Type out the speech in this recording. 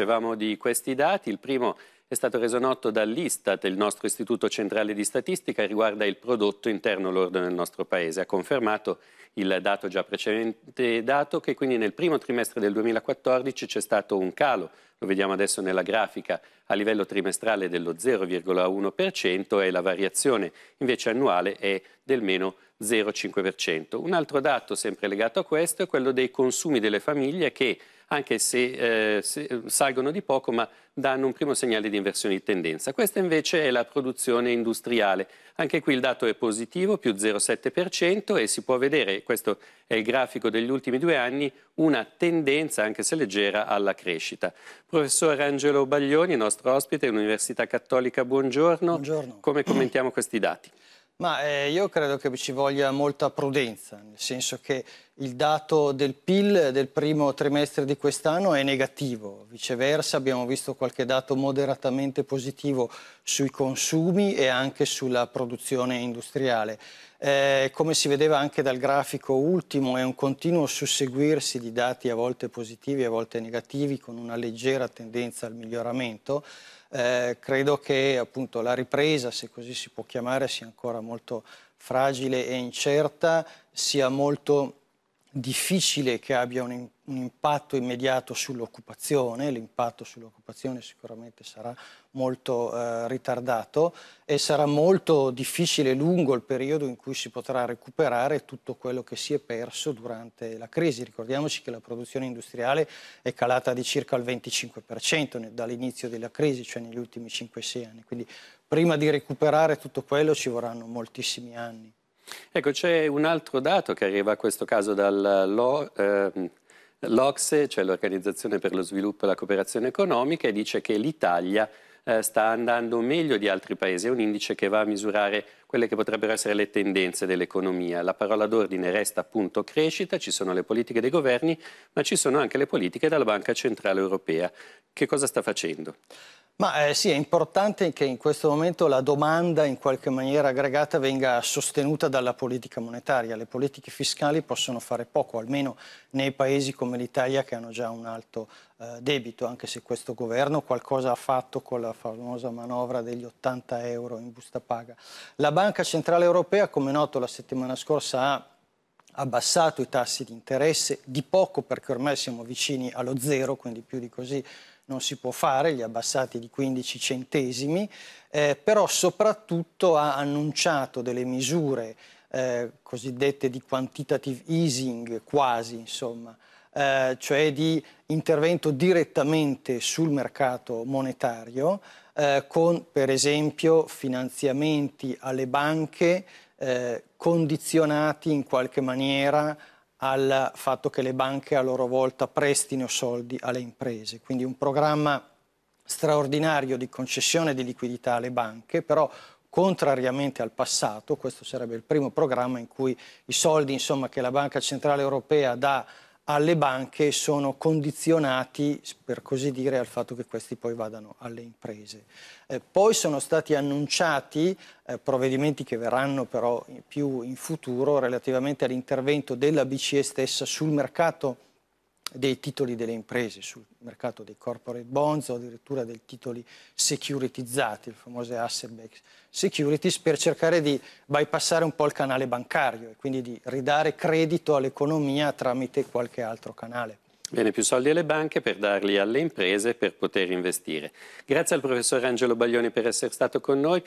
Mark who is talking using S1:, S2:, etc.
S1: dicevamo di questi dati. Il primo è stato reso noto dall'Istat, il nostro istituto centrale di statistica, riguarda il prodotto interno lordo nel nostro Paese. Ha confermato il dato già precedente dato che quindi nel primo trimestre del 2014 c'è stato un calo, lo vediamo adesso nella grafica, a livello trimestrale dello 0,1% e la variazione invece annuale è del meno 0,5%. Un altro dato sempre legato a questo è quello dei consumi delle famiglie che anche se, eh, se eh, salgono di poco, ma danno un primo segnale di inversione di tendenza. Questa invece è la produzione industriale. Anche qui il dato è positivo, più 0,7% e si può vedere, questo è il grafico degli ultimi due anni, una tendenza, anche se leggera, alla crescita. Professor Angelo Baglioni, nostro ospite, Università Cattolica, buongiorno. Buongiorno. Come commentiamo questi dati?
S2: Ma eh, io credo che ci voglia molta prudenza, nel senso che il dato del PIL del primo trimestre di quest'anno è negativo, viceversa abbiamo visto qualche dato moderatamente positivo sui consumi e anche sulla produzione industriale. Eh, come si vedeva anche dal grafico ultimo è un continuo susseguirsi di dati a volte positivi a volte negativi con una leggera tendenza al miglioramento. Eh, credo che appunto, la ripresa, se così si può chiamare, sia ancora molto fragile e incerta, sia molto difficile che abbia un, un impatto immediato sull'occupazione, l'impatto sull'occupazione sicuramente sarà molto eh, ritardato e sarà molto difficile lungo il periodo in cui si potrà recuperare tutto quello che si è perso durante la crisi. Ricordiamoci che la produzione industriale è calata di circa il 25% dall'inizio della crisi, cioè negli ultimi 5-6 anni, quindi prima di recuperare tutto quello ci vorranno moltissimi anni.
S1: Ecco, c'è un altro dato che arriva a questo caso dall'OCSE, ehm, cioè l'Organizzazione per lo Sviluppo e la Cooperazione Economica, e dice che l'Italia eh, sta andando meglio di altri paesi. È un indice che va a misurare quelle che potrebbero essere le tendenze dell'economia. La parola d'ordine resta appunto crescita, ci sono le politiche dei governi, ma ci sono anche le politiche della Banca Centrale Europea. Che cosa sta facendo?
S2: Ma eh, sì, è importante che in questo momento la domanda in qualche maniera aggregata venga sostenuta dalla politica monetaria. Le politiche fiscali possono fare poco, almeno nei paesi come l'Italia che hanno già un alto eh, debito, anche se questo governo qualcosa ha fatto con la famosa manovra degli 80 euro in busta paga. La Banca Centrale Europea, come noto la settimana scorsa, ha abbassato i tassi di interesse di poco perché ormai siamo vicini allo zero, quindi più di così non si può fare, li ha abbassati di 15 centesimi, eh, però soprattutto ha annunciato delle misure eh, cosiddette di quantitative easing, quasi insomma, eh, cioè di intervento direttamente sul mercato monetario, eh, con per esempio finanziamenti alle banche eh, condizionati in qualche maniera al fatto che le banche a loro volta prestino soldi alle imprese. Quindi un programma straordinario di concessione di liquidità alle banche, però contrariamente al passato, questo sarebbe il primo programma in cui i soldi insomma, che la Banca Centrale Europea dà alle banche sono condizionati, per così dire, al fatto che questi poi vadano alle imprese. Eh, poi sono stati annunciati eh, provvedimenti che verranno però in più in futuro relativamente all'intervento della BCE stessa sul mercato dei titoli delle imprese sul mercato dei corporate bonds o addirittura dei titoli securitizzati, le famose asset backed securities, per cercare di bypassare un po' il canale bancario e quindi di ridare credito all'economia tramite qualche altro canale.
S1: Bene, più soldi alle banche per darli alle imprese per poter investire. Grazie al professor Angelo Baglioni per essere stato con noi.